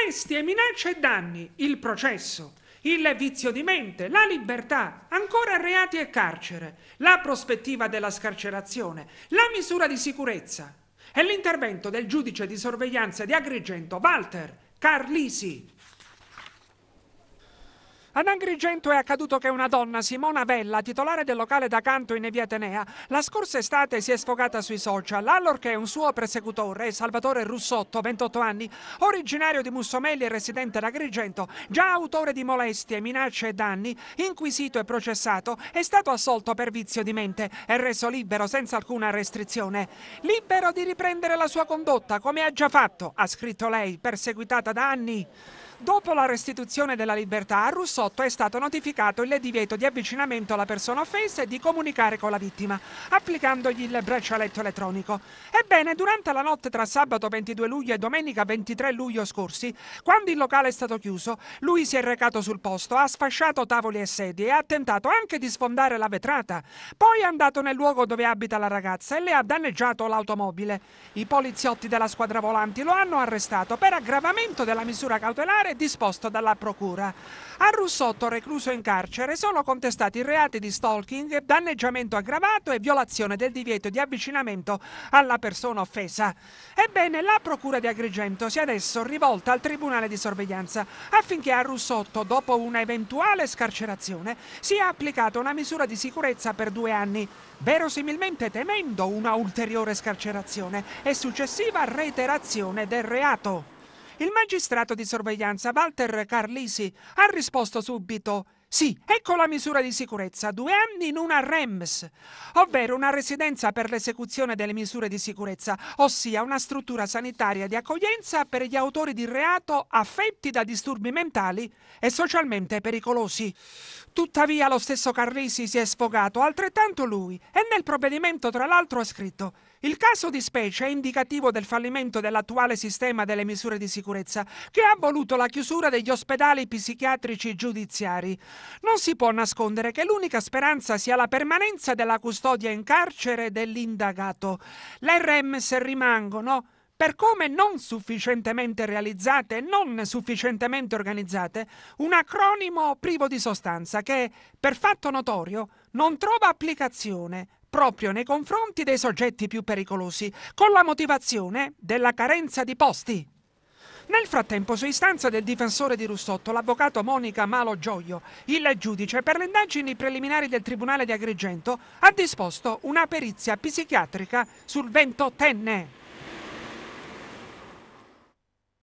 molestie, minacce e danni, il processo, il vizio di mente, la libertà, ancora reati e carcere, la prospettiva della scarcerazione, la misura di sicurezza e l'intervento del giudice di sorveglianza di Agrigento Walter Carlisi. Ad Agrigento è accaduto che una donna, Simona Vella, titolare del locale da canto in via Atenea, la scorsa estate si è sfogata sui social, allorché un suo persecutore, Salvatore Russotto, 28 anni, originario di Mussomelli e residente ad Agrigento, già autore di molestie, minacce e danni, inquisito e processato, è stato assolto per vizio di mente e reso libero senza alcuna restrizione. Libero di riprendere la sua condotta, come ha già fatto, ha scritto lei, perseguitata da anni. Dopo la restituzione della libertà a Russotto è stato notificato il divieto di avvicinamento alla persona offesa e di comunicare con la vittima, applicandogli il braccialetto elettronico. Ebbene, durante la notte tra sabato 22 luglio e domenica 23 luglio scorsi, quando il locale è stato chiuso, lui si è recato sul posto, ha sfasciato tavoli e sedie e ha tentato anche di sfondare la vetrata. Poi è andato nel luogo dove abita la ragazza e le ha danneggiato l'automobile. I poliziotti della squadra volanti lo hanno arrestato per aggravamento della misura cautelare è disposto dalla Procura. A Russotto, recluso in carcere, sono contestati i reati di stalking, danneggiamento aggravato e violazione del divieto di avvicinamento alla persona offesa. Ebbene, la Procura di Agrigento si è adesso rivolta al Tribunale di Sorveglianza affinché a Russotto, dopo una eventuale scarcerazione, sia applicata una misura di sicurezza per due anni, verosimilmente temendo una ulteriore scarcerazione e successiva reiterazione del reato. Il magistrato di sorveglianza Walter Carlisi ha risposto subito sì, ecco la misura di sicurezza, due anni in una REMS, ovvero una residenza per l'esecuzione delle misure di sicurezza, ossia una struttura sanitaria di accoglienza per gli autori di reato affetti da disturbi mentali e socialmente pericolosi. Tuttavia lo stesso Carlisi si è sfogato, altrettanto lui, e nel provvedimento tra l'altro ha scritto il caso di specie è indicativo del fallimento dell'attuale sistema delle misure di sicurezza, che ha voluto la chiusura degli ospedali psichiatrici giudiziari. Non si può nascondere che l'unica speranza sia la permanenza della custodia in carcere dell'indagato. Le REMS rimangono per come non sufficientemente realizzate e non sufficientemente organizzate, un acronimo privo di sostanza che, per fatto notorio, non trova applicazione proprio nei confronti dei soggetti più pericolosi, con la motivazione della carenza di posti. Nel frattempo, su istanza del difensore di Russotto, l'avvocato Monica Malo Gioio, il giudice per le indagini preliminari del Tribunale di Agrigento ha disposto una perizia psichiatrica sul ventottenne.